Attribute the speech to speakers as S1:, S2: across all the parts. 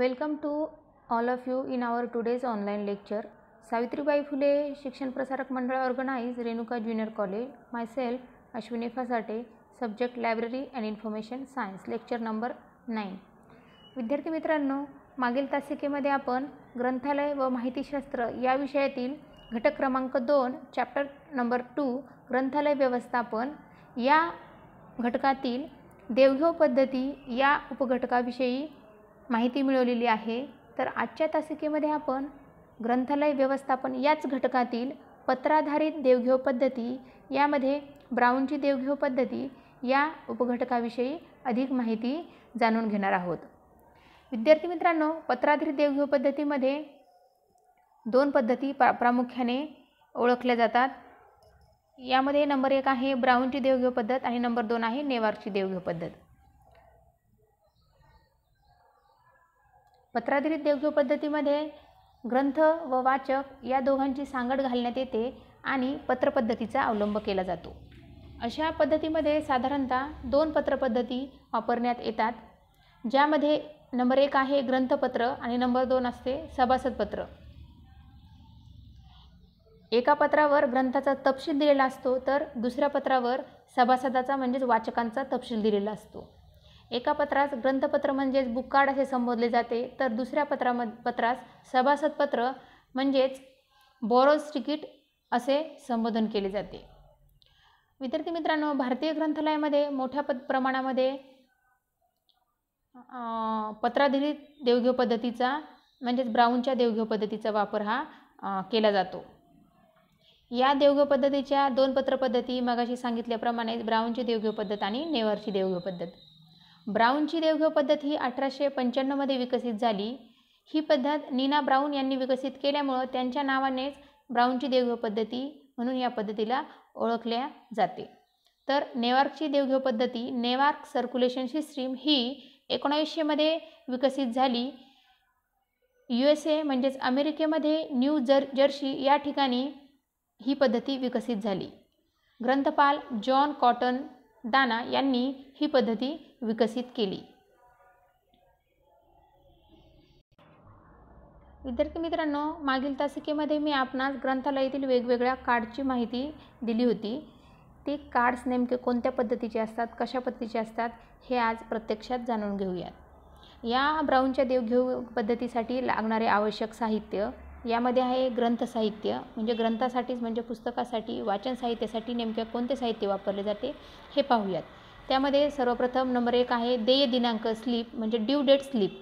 S1: welcome to all of you in our today's online lecture Savitribai Phule शिक्षण प्रसारक मंडळ organise Renuka junior college myself Ashwini Phasate subject library and information science lecture number nine विद्यार्थी मित्रांनो मागील तासिकेमध्ये आपण ग्रंथालय व माहितीशास्त्र या विषयातील घटक क्रमांक दोन चॅप्टर नंबर टू ग्रंथालय व्यवस्थापन या घटकातील देवघेव पद्धती या उपघटकाविषयी माहिती मिळवलेली आहे तर आजच्या तासिकेमध्ये आपण ग्रंथालय व्यवस्थापन याच घटकातील पत्राधारित देवघेव पद्धती यामध्ये ब्राऊनची देवघेव पद्धती या उपघटकाविषयी अधिक माहिती जाणून घेणार आहोत विद्यार्थी मित्रांनो पत्राधारित देवघेव पद्धतीमध्ये दोन पद्धती प्रा प्रामुख्याने ओळखल्या जातात यामध्ये नंबर एक आहे ब्राऊनची देवघेव पद्धत आणि नंबर दोन आहे नेवारची देवघेव पद्धत पत्राधारित देवघेव पद्धतीमध्ये ग्रंथ व वाचक या दोघांची सांगड घालण्यात येते आणि पत्रपद्धतीचा अवलंब केला जातो अशा पद्धतीमध्ये साधारणतः दोन पत्रपद्धती वापरण्यात येतात ज्यामध्ये नंबर एक आहे ग्रंथपत्र आणि नंबर दोन असते सभासदपत्र एका पत्रावर ग्रंथाचा तपशील दिलेला असतो तर दुसऱ्या पत्रावर सभासदाचा म्हणजेच वाचकांचा तपशील दिलेला असतो एका पत्रास ग्रंथपत्र म्हणजेच बुक्काड असे संबोधले जाते तर दुसऱ्या पत्राम पत्रास सभासदपत्र म्हणजेच बोरोज तिकीट असे संबोधन केले जाते विद्यार्थी मित्रांनो भारतीय ग्रंथालयामध्ये मोठ्या प प्रमाणामध्ये पत्राधारित देवघेव पद्धतीचा म्हणजेच ब्राऊनच्या देवघेव पद्धतीचा वापर हा केला जातो या देवघेव पद्धतीच्या दोन पत्रपद्धती मगाशी सांगितल्याप्रमाणे ब्राऊनची देवघेव पद्धत आणि नेवारची देवघेव पद्धत ब्राऊनची देवघेव पद्धत ही अठराशे पंच्याण्णवमध्ये विकसित झाली ही पद्धत नीना ब्राऊन यांनी विकसित केल्यामुळं त्यांच्या नावानेच ब्राऊनची देवघेव पद्धती म्हणून या पद्धतीला ओळखल्या जाते तर नेवार्कची देवघेव पद्धती नेवार्क सर्क्युलेशन सिस्टीम ही एकोणावीसशेमध्ये विकसित झाली यू एस ए म्हणजेच अमेरिकेमध्ये न्यू जर जर्सी या ठिकाणी ही पद्धती विकसित झाली ग्रंथपाल जॉन कॉटन दाना यांनी ही पद्धती विकसित केली विद्यार्थी मित्रांनो मागील तासिकेमध्ये मी आपणास ग्रंथालयातील वेगवेगळ्या कार्डची माहिती दिली होती ते कार्ड्स नेमके कोणत्या पद्धतीचे असतात कशा पद्धतीचे असतात हे आज प्रत्यक्षात जाणून घेऊयात या ब्राऊनच्या देवघेव पद्धतीसाठी लागणारे आवश्यक साहित्य यामध्ये आहे ग्रंथ साहित्य म्हणजे ग्रंथासाठीच म्हणजे पुस्तकासाठी वाचन साहित्यासाठी नेमक्या कोणते साहित्य वापरले जाते हे पाहूयात त्यामध्ये सर्वप्रथम नंबर एक आहे देय दिनांक स्लीप म्हणजे ड्यू डेट स्लिप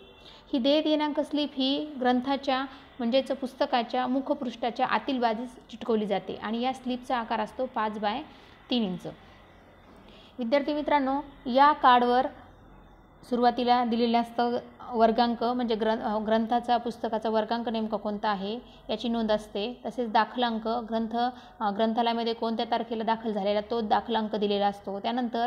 S1: ही देय दिनांक स्लिप ही ग्रंथाच्या म्हणजेच पुस्तकाच्या मुखपृष्ठाच्या आतील बाजूस चिटकवली जाते आणि या स्लिपचा आकार असतो पाच बाय तीन इंच विद्यार्थी मित्रांनो या कार्डवर सुरुवातीला दिलेले असतं वर्गांक म्हणजे ग्र ग्रंथाचा पुस्तकाचा वर्गांक नेमका कोणता आहे याची नोंद असते तसेच दाखलांक ग्रंथ ग्रंथालयामध्ये कोणत्या तारखेला दाखल झालेला तो दाखलांक दिलेला असतो त्यानंतर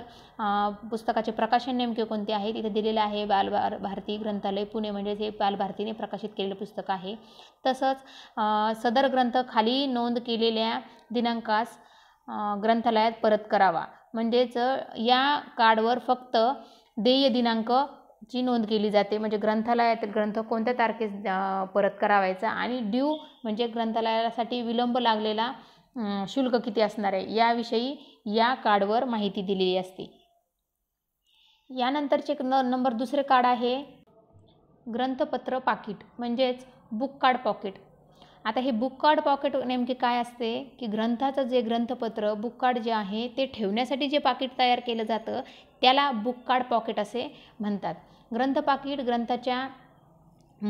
S1: पुस्तकाचे प्रकाशन नेमके कोणते आहे तिथे दिलेलं आहे बाल भारती ग्रंथालय पुणे म्हणजेच हे बालभारतीने प्रकाशित केलेलं पुस्तक आहे तसंच सदर ग्रंथ खाली नोंद केलेल्या दिनांकास ग्रंथालयात परत करावा म्हणजेच या कार्डवर फक्त देय दिनांक ची नोंद केली जाते म्हणजे ग्रंथालयातील ग्रंथ कोणत्या तारखेस परत करावायचा आणि ड्यू म्हणजे ग्रंथालयासाठी विलंब लागलेला शुल्क किती असणार आहे याविषयी या कार्डवर माहिती दिलेली असते यानंतरचे न नंबर दुसरे कार्ड आहे ग्रंथपत्र पाकिट म्हणजेच बुक कार्ड पॉकेट आता हे बुक कार्ड पॉकेट नेमके काय असते की ग्रंथाचं जे ग्रंथपत्र बुक कार्ड जे आहे ते ठेवण्यासाठी जे पाकिट तयार केलं जातं त्याला बुक कार्ड पॉकेट असे म्हणतात ग्रंथ पाकिट ग्रंथाच्या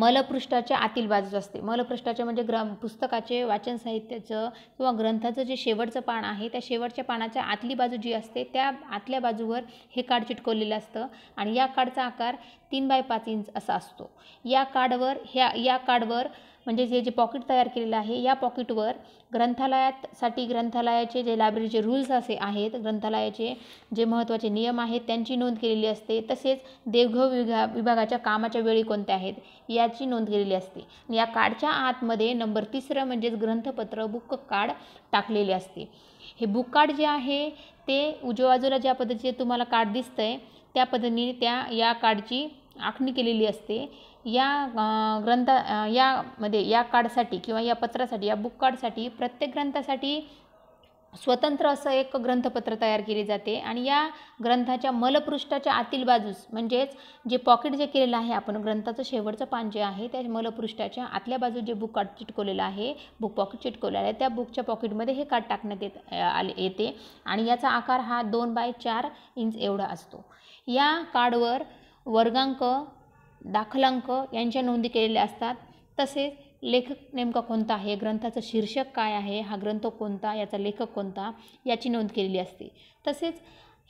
S1: मलपृष्ठाच्या आतील बाजू असते मलपृष्ठाचे म्हणजे ग्र पुस्तकाचे वाचन साहित्याचं किंवा ग्रंथाचं जे शेवटचं पान आहे त्या शेवटच्या पानाच्या आतली बाजू जी असते त्या आतल्या बाजूवर हे कार्ड चिटकवलेलं असतं आणि या कार्डचा आकार तीन बाय पाच इंच असा असतो या कार्डवर ह्या या कार्डवर म्हणजे हे जे पॉकेट तयार केलेलं आहे या पॉकेटवर ग्रंथालयातसाठी ग्रंथालयाचे जे लायब्ररीचे रूल्स असे आहेत ग्रंथालयाचे जे महत्त्वाचे नियम आहेत त्यांची नोंद केलेली असते तसेच देवघ विभा विभागाच्या कामाच्या वेळी कोणत्या आहेत याची नोंद केलेली असते या कार्डच्या आतमध्ये नंबर तिसरं म्हणजेच ग्रंथपत्र बुक कार्ड टाकलेले असते हे बुक कार्ड जे आहे ते उजव्या ज्या पद्धतीचे तुम्हाला कार्ड दिसतं आहे त्या पद्धतीने त्या या कार्डची आखणी केलेली असते या ग्रंथ यामध्ये या कार्डसाठी किंवा या पत्रासाठी या बुक कार्डसाठी प्रत्येक ग्रंथासाठी स्वतंत्र असं एक ग्रंथपत्र तयार केले जाते आणि या ग्रंथाच्या मलपृष्ठाच्या आतील बाजूस म्हणजेच जे पॉकेट जे केलेलं आहे आपण ग्रंथाचं शेवटचं पान जे आहे त्या मलपृष्ठाच्या आतल्या बाजूस जे बुक कार्ड चिटकवलेलं आहे बुक पॉकेट चिटकवलेलं आहे त्या बुकच्या पॉकेटमध्ये हे कार्ड टाकण्यात येत आले येते आणि याचा आकार हा दोन बाय चार इंच एवढा असतो या कार्डवर वर्गांक दाखलांक यांच्या नोंदी केलेल्या असतात तसेच लेखक नेमका कोणता आहे ग्रंथाचं शीर्षक काय आहे हा ग्रंथ कोणता याचा लेखक कोणता याची नोंद केलेली असते तसेच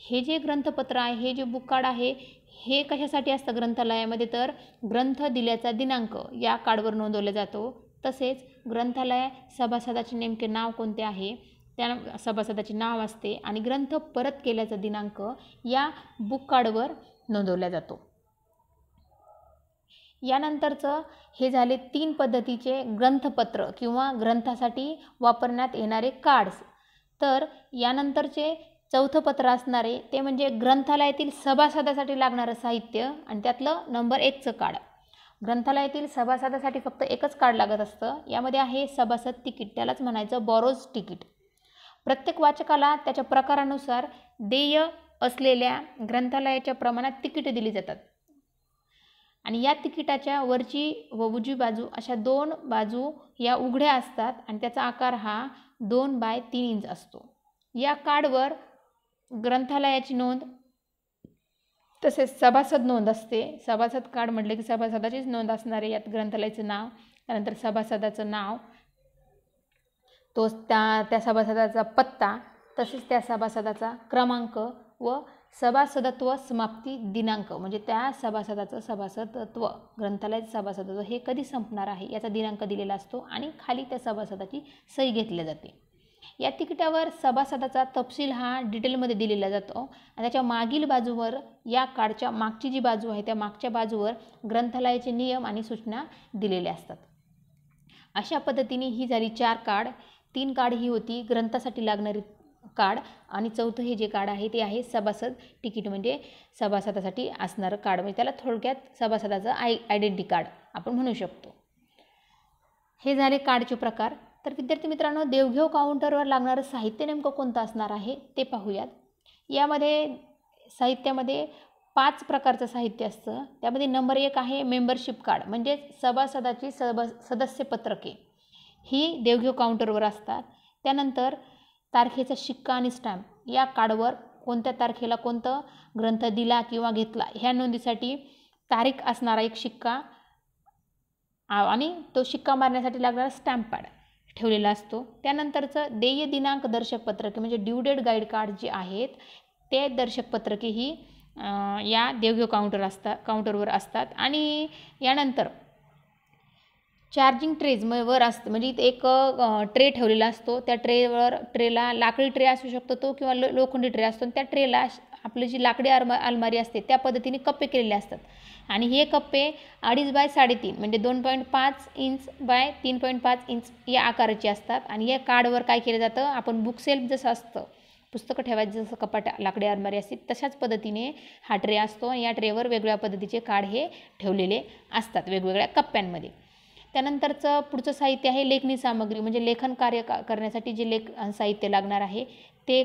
S1: हे जे ग्रंथपत्र आहे हे जे बुक कार्ड आहे हे कशासाठी असतं ग्रंथालयामध्ये तर ग्रंथ दिल्याचा दिनांक या कार्डवर नोंदवला जातो तसेच ग्रंथालय सभासदाचे नेमके नाव कोणते आहे त्या सभासदाचे नाव असते आणि ग्रंथ परत केल्याचा दिनांक या बुक कार्डवर नोंदवला जातो यानंतरचं हे झाले तीन पद्धतीचे ग्रंथपत्र किंवा ग्रंथासाठी वापरण्यात येणारे कार्ड्स तर यानंतरचे चौथं पत्र असणारे ते म्हणजे ग्रंथालयातील सभासदासाठी लागणारं साहित्य आणि त्यातलं नंबर एकचं कार्ड ग्रंथालयातील सभासदासाठी फक्त एकच कार्ड लागत असतं यामध्ये आहे सभासद तिकीट त्यालाच म्हणायचं बॉरोज तिकीट प्रत्येक वाचकाला त्याच्या प्रकारानुसार देय असलेल्या ग्रंथालयाच्या प्रमाणात तिकीटं दिली जातात आणि या तिकिटाच्या वरची व उजवी बाजू अशा दोन बाजू या उघड्या असतात आणि त्याचा आकार हा दोन बाय तीन इंच असतो या कार्डवर ग्रंथालयाची नोंद तसेच सभासद नोंद असते सभासद कार्ड म्हटले की सभासदाचीच नोंद असणारे यात ग्रंथालयाचं नाव त्यानंतर सभासदाचं नाव तो त्या त्या सभासदाचा पत्ता तसेच त्या सभासदाचा क्रमांक व सभासदत्व समाप्ती दिनांक म्हणजे त्या सभासदाचं सभासदत्व ग्रंथालयाचं सभासदत्व हे कधी संपणार आहे याचा दिनांक दिलेला असतो आणि खाली त्या सभासदाची सही घेतली जाते या तिकिटावर सभासदाचा तपशील हा डिटेलमध्ये दिलेला जातो आणि त्याच्या मागील बाजूवर या कार्डच्या मागची जी बाजू आहे त्या मागच्या बाजूवर ग्रंथालयाचे नियम आणि सूचना दिलेल्या असतात अशा पद्धतीने ही झाली चार कार्ड तीन कार्ड ही होती ग्रंथासाठी लागणारी कार्ड आणि चौथं हे जे कार्ड आहे ते आहे सभासद तिकीट म्हणजे सभासदासाठी असणारं कार्ड म्हणजे त्याला थोडक्यात सभासदाचं आय आयडेंटी कार्ड आपण म्हणू शकतो हे झाले कार्डचे प्रकार तर विद्यार्थी मित्रांनो देवघेव काउंटरवर लागणारं साहित्य नेमकं कोणतं असणार आहे ते पाहूयात यामध्ये साहित्यामध्ये पाच प्रकारचं साहित्य असतं त्यामध्ये नंबर एक आहे मेंबरशिप कार्ड म्हणजेच सभासदाची सदस्य पत्रके ही देवघेव काउंटरवर असतात त्यानंतर तारखेचा शिक्का आणि स्टॅम्प या कार्डवर कोणत्या तारखेला कोणतं ग्रंथ दिला किंवा घेतला ह्या नोंदीसाठी तारीख असणारा एक शिक्का आणि तो शिक्का मारण्यासाठी लागणारा स्टॅम्प पॅड ठेवलेला असतो त्यानंतरचं देय दिनांक दर्शक पत्रके म्हणजे ड्यू गाईड कार्ड जे आहेत ते दर्शक पत्रके ही या देवघेव काउंटर असतात काउंटरवर असतात आणि यानंतर चार्जिंग ट्रेज म वर असतं म्हणजे इथे एक ट्रे ठेवलेला असतो त्या ट्रेवर ट्रेला लाकडी ट्रे असू शकतो तो किंवा लो लोखंडी ट्रे असतो त्या ट्रेला आपली जी लाकडी अरमा अलमारी असते त्या पद्धतीने कप्पे केलेले असतात आणि हे कप्पे अडीच बाय साडेतीन म्हणजे दोन पॉईंट पाच इंच बाय तीन पॉईंट पाच इंच या आकाराचे असतात आणि या कार्डवर काय केलं जातं आपण बुकसेल्फ जसं असतं पुस्तकं ठेवायचं जसं कपाट लाकडी अलमारी असते तशाच पद्धतीने हा ट्रे असतो आणि या ट्रेवर वेगवेगळ्या पद्धतीचे कार्ड हे ठेवलेले असतात वेगवेगळ्या कप्प्यांमध्ये त्यानंतरचं पुढचं साहित्य आहे लेखनी सामग्री म्हणजे लेखन कार्य करण्यासाठी जे लेख साहित्य लागणार आहे ते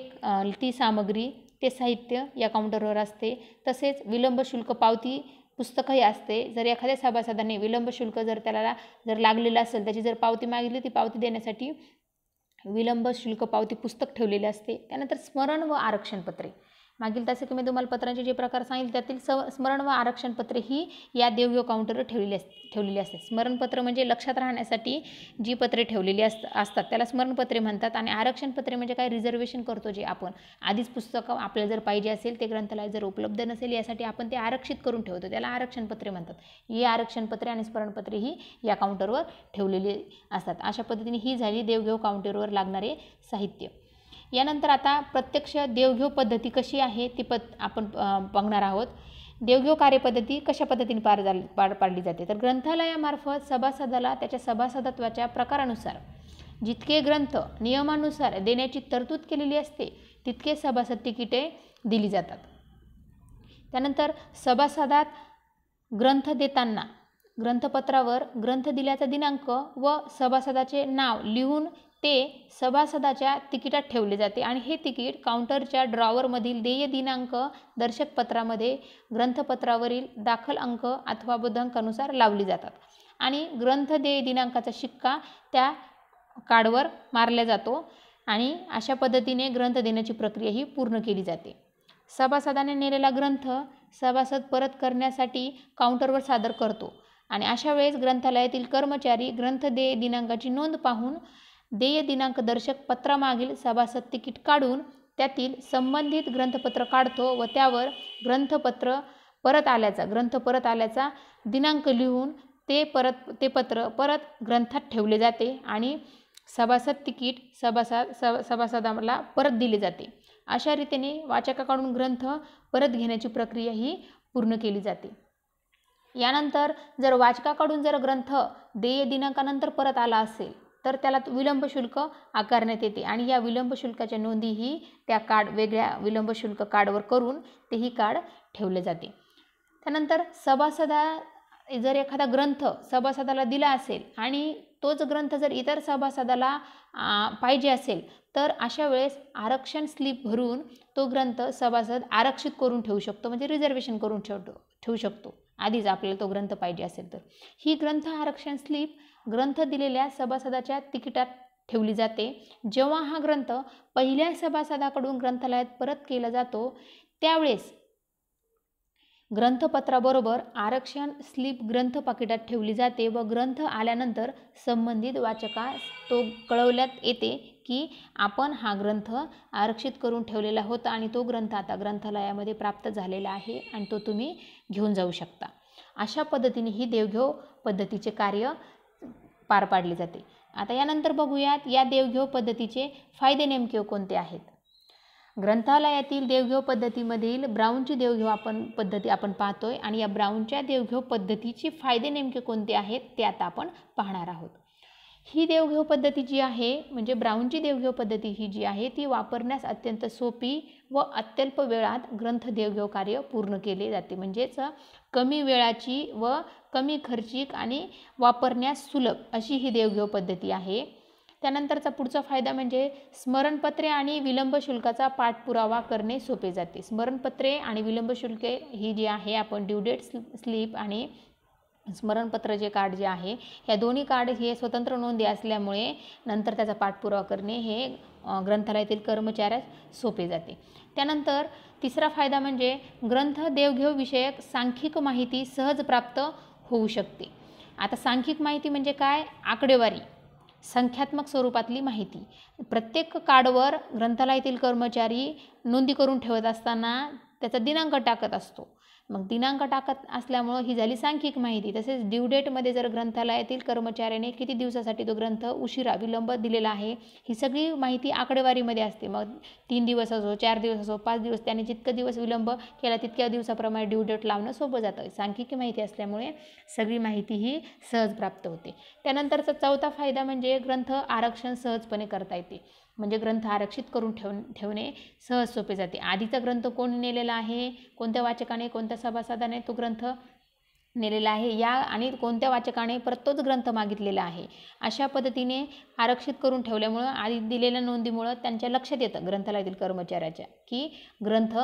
S1: ती सामग्री ते साहित्य या काउंटरवर असते तसेच विलंब शुल्क पावती पुस्तकही असते जर एखाद्या सभासदाने विलंब शुल्क जर त्याला जर लागलेलं असेल त्याची जर पावती मागितली ती पावती देण्यासाठी विलंब शुल्क पावती पुस्तक ठेवलेले असते त्यानंतर स्मरण व आरक्षणपत्रे मागील की मी तुम्हाला पत्रांचे जे प्रकार सांगितले त्यातील स स्मरण व आरक्षणपत्रे ही या देवघेव काउंटरवर ठेवलेली अस ठेवलेली असतात स्मरणपत्र म्हणजे लक्षात राहण्यासाठी जी पत्रे ठेवलेली अस असतात त्याला स्मरणपत्रे म्हणतात आणि आरक्षणपत्रे म्हणजे काय रिझर्वेशन करतो जे आपण आधीच पुस्तकं आपल्याला जर पाहिजे असेल ते ग्रंथालय जर उपलब्ध नसेल यासाठी आपण ते आरक्षित करून ठेवतो त्याला आरक्षणपत्रे म्हणतात ही आरक्षणपत्रे आणि स्मरणपत्रे ही या काउंटरवर ठेवलेली असतात अशा पद्धतीने ही झाली देवघेव काउंटरवर लागणारे साहित्य यानंतर आता प्रत्यक्ष देवघेव पद्धती कशी आहे ती पद आपण बघणार आहोत देवघेव कार्यपद्धती कशा पद्धतीने पार जा पार पाडली जाते तर ग्रंथालयामार्फत सभासदाला त्याच्या सभासदत्वाच्या प्रकारानुसार जितके ग्रंथ नियमानुसार देण्याची तरतूद केलेली असते तितके सभासद तिकिटे दिली जातात त्यानंतर सभासदात ग्रंथ देताना ग्रंथपत्रावर ग्रंथ दिल्याचा दिनांक व सभासदाचे नाव लिहून ते सभासदाच्या तिकिटात ठेवले जाते आणि हे तिकीट काउंटरच्या ड्रॉवरमधील देय दिनांक दर्शक पत्रामध्ये ग्रंथपत्रावरील दाखल अंक अथवा बुद्धांकानुसार लावली जातात आणि ग्रंथ देय दिनांकाचा शिक्का त्या कार्डवर मारला जातो आणि अशा पद्धतीने ग्रंथ देण्याची प्रक्रिया ही पूर्ण केली जाते सभासदाने नेलेला ग्रंथ सभासद परत करण्यासाठी काउंटरवर सादर करतो आणि अशा वेळेस ग्रंथालयातील कर्मचारी ग्रंथ देय दिनांकाची नोंद पाहून देय दिनांक दर्शक पत्रामागील सभासद तिकीट काढून त्यातील संबंधित ग्रंथपत्र काढतो व त्यावर ग्रंथपत्र परत आल्याचा ग्रंथ परत आल्याचा दिनांक लिहून ते परत ते पत्र परत ग्रंथात ठेवले जाते आणि सभासद तिकीट सभासद सभासदाला परत दिले जाते अशा रीतीने वाचकाकडून ग्रंथ परत घेण्याची प्रक्रिया ही पूर्ण केली जाते यानंतर जर वाचकाकडून जर ग्रंथ देय दिनांकानंतर परत आला असेल तर त्याला विलंब शुल्क आकारण्यात येते आणि या विलंब शुल्काच्या नोंदीही त्या कार्ड वेगळ्या विलंब शुल्क कार्डवर करून तेही कार्ड ठेवले जाते त्यानंतर सभासदा जर एखादा ग्रंथ सभासदाला दिला असेल आणि तोच ग्रंथ जर इतर सभासदाला पाहिजे असेल तर अशा वेळेस आरक्षण स्लिप भरून तो ग्रंथ सभासद आरक्षित करून ठेवू शकतो म्हणजे रिझर्वेशन करून ठेवतो ठेवू शकतो आधीच आपल्याला तो ग्रंथ पाहिजे असेल तर ही ग्रंथ आरक्षण स्लिप ग्रंथ दिलेल्या सभासदाच्या तिकिटात ठेवली जाते जेव्हा हा ग्रंथ पहिल्या सभासदाकडून ग्रंथालयात परत केला जातो त्यावेळेस ग्रंथपत्राबरोबर आरक्षण स्लिप ग्रंथ पाकिटात ठेवली जाते व ग्रंथ आल्यानंतर संबंधित वाचकास तो कळवल्यात येते की आपण हा ग्रंथ आरक्षित करून ठेवलेला होता आणि तो ग्रंथ आता ग्रंथालयामध्ये प्राप्त झालेला आहे आणि तो तुम्ही घेऊन जाऊ शकता अशा पद्धतीने ही देवघेव पद्धतीचे कार्य पार पाडली जाते आता यानंतर बघूयात या देवघेव पद्धतीचे फायदे नेमके कोणते आहेत ग्रंथालयातील देवघेव पद्धतीमधील ब्राऊनची देवघेव आपण पद्धती आपण पाहतोय आणि या ब्राऊनच्या देवघेव पद्धतीचे फायदे नेमके कोणते आहेत ते आता आपण पाहणार आहोत ही देवघेव पद्धती जी आहे म्हणजे ब्राऊनची देवघेव पद्धती ही जी आहे ती वापरण्यास अत्यंत सोपी व अत्यल्प वेळात ग्रंथ देवघेव कार्य पूर्ण केले जाते म्हणजेच कमी वेळाची व कमी खर्चिक आणि वापरण्यास सुलभ अशी ही देवघेव पद्धती आहे त्यानंतरचा पुढचा फायदा म्हणजे स्मरणपत्रे आणि विलंब शुल्काचा पाठपुरावा करणे सोपे जाते स्मरणपत्रे आणि विलंब शुल्के ही जी आहे आपण ड्युडेट स्लीप आणि स्मरणपत्र जे कार्ड जे आहे ह्या दोन्ही कार्ड हे स्वतंत्र नोंदी असल्यामुळे नंतर त्याचा पाठपुरावा करणे हे ग्रंथालयातील कर्मचाऱ्यास सोपे जाते त्यानंतर तिसरा फायदा म्हणजे ग्रंथ देवघेव विषयक सांख्यिक माहिती सहज प्राप्त होऊ शकते आता सांख्यिक माहिती म्हणजे काय आकडेवारी संख्यात्मक स्वरूपातली माहिती प्रत्येक कार्डवर ग्रंथालयातील कर्मचारी नोंदी करून ठेवत असताना त्याचा दिनांक टाकत असतो मग दिनांक टाकत असल्यामुळं ही झाली सांख्यिक माहिती तसेच ड्यू डेटमध्ये जर ग्रंथालयातील कर्मचाऱ्याने किती दिवसासाठी तो ग्रंथ उशिरा विलंब दिलेला आहे ही सगळी माहिती आकडेवारीमध्ये असते मग तीन दिवस असो चार दिवस असो पाच दिवस त्याने जितकं दिवस विलंब केला तितक्या दिवसाप्रमाणे ड्यू डेट लावणं सोपं जातं सांख्यिकी माहिती असल्यामुळे सगळी माहिती ही सहज प्राप्त होते त्यानंतरचा चौथा फायदा म्हणजे ग्रंथ आरक्षण सहजपणे करता येते म्हणजे ग्रंथ आरक्षित करून ठेव ठेवणे सहज सोपे जाते आधीचा ग्रंथ कोण नेलेला आहे कोणत्या वाचकाने कोणत्या सभासदाने तो ग्रंथ नेलेला आहे या आणि कोणत्या वाचकाने परत ग्रंथ मागितलेला आहे अशा पद्धतीने आरक्षित करून ठेवल्यामुळं आधी दिलेल्या नोंदीमुळं त्यांच्या लक्षात येतं ग्रंथालयातील कर्मचाऱ्याच्या की ग्रंथ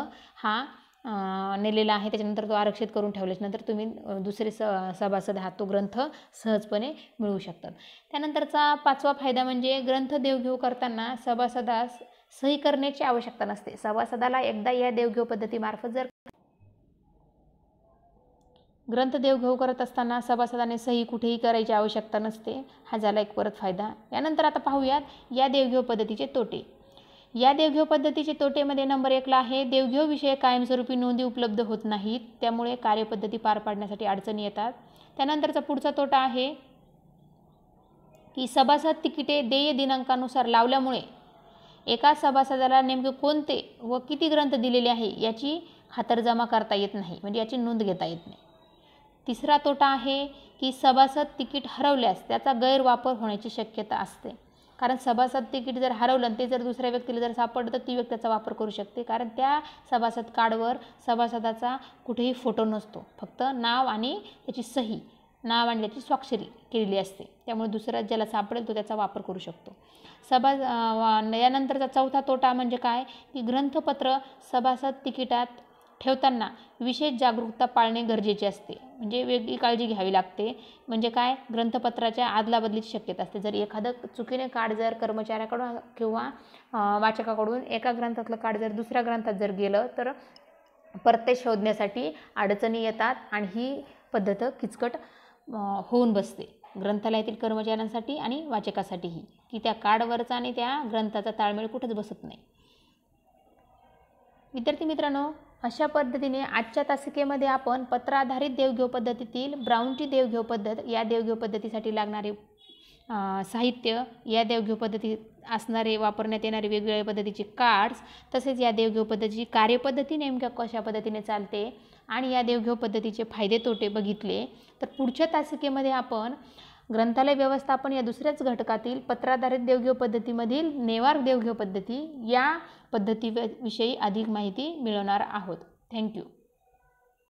S1: हा नेलेला आहे त्याच्यानंतर तो आरक्षित करून ठेवल्याच्यानंतर तुम्ही दुसरे स सभासद हा तो ग्रंथ सहजपणे मिळवू शकतात त्यानंतरचा पाचवा फायदा म्हणजे ग्रंथ देवघेव करताना सभासदास सही करण्याची आवश्यकता नसते सभासदाला एकदा या देवघेव पद्धतीमार्फत जर ग्रंथ देवघेव करत असताना सभासदाने सही कुठेही करायची आवश्यकता नसते हा झाला एक परत फायदा यानंतर आता पाहूयात या देवघेव पद्धतीचे तोटे या देवघेव पद्धतीचे तोटेमध्ये नंबर एकला आहे देवघेव विषय कायमस्वरूपी नोंदी उपलब्ध होत नाहीत त्यामुळे कार्यपद्धती पार पाडण्यासाठी अडचणी येतात त्यानंतरचा पुढचा तोटा आहे की सभासद तिकिटे देय दिनांकानुसार लावल्यामुळे एका सभासदाला नेमके कोणते व किती ग्रंथ दिलेले आहे याची खातरजमा करता येत नाही म्हणजे याची नोंद घेता येत नाही तिसरा तोटा आहे की सभासद तिकीट हरवल्यास त्याचा गैरवापर होण्याची शक्यता असते कारण सभासद तिकीट जर हरवलं ते जर दुसऱ्या व्यक्तीला जर सापडलं तर ती व्यक्ती त्याचा वापर करू शकते कारण त्या सभासद कार्डवर सभासदाचा कुठेही फोटो नसतो फक्त नाव आणि त्याची सही नाव आणि त्याची स्वाक्षरी केलेली असते त्यामुळे दुसरा ज्याला सापडेल तो त्याचा वापर करू शकतो सभा यानंतरचा चौथा तोटा म्हणजे काय की ग्रंथपत्र सभासद तिकिटात ठेवताना विशेष जागरूकता पाळणे गरजेचे असते म्हणजे वेगळी काळजी घ्यावी लागते म्हणजे काय ग्रंथपत्राच्या आदलाबदलीची शक्यता असते जर एखादं चुकीने कार्ड जर कर्मचाऱ्याकडून किंवा वाचकाकडून एका ग्रंथातलं कार्ड जर दुसऱ्या ग्रंथात जर गेलं तर परत शोधण्यासाठी अडचणी येतात आणि ही पद्धत किचकट होऊन बसते ग्रंथालयातील कर्मचाऱ्यांसाठी आणि वाचकासाठीही की त्या कार्डवरचा आणि त्या ग्रंथाचा ताळमेळ कुठंच बसत नाही विद्यार्थी मित्रांनो अशा पद्धतीने आजच्या तासिकेमध्ये आपण पत्राधारित देवघेव पद्धतीतील ब्राऊनची देवघेव पद्धत या देवघेव पद्धतीसाठी लागणारे साहित्य या देवघेव पद्धती असणारे वापरण्यात येणारे वेगवेगळ्या पद्धतीचे कार्ड्स तसेच या देवघेव पद्धतीची कार्यपद्धती नेमक्या कशा पद्धतीने चालते आणि या देवघेव पद्धतीचे फायदे तोटे बघितले तर पुढच्या तासिकेमध्ये आपण ग्रंथालय व्यवस्थापन या दुसऱ्याच घटकातील पत्राधारित देवघेव पद्धतीमधील नेवार देवघेव पद्धती या पद्धतीविषयी अधिक माहिती मिळवणार आहोत थँक्यू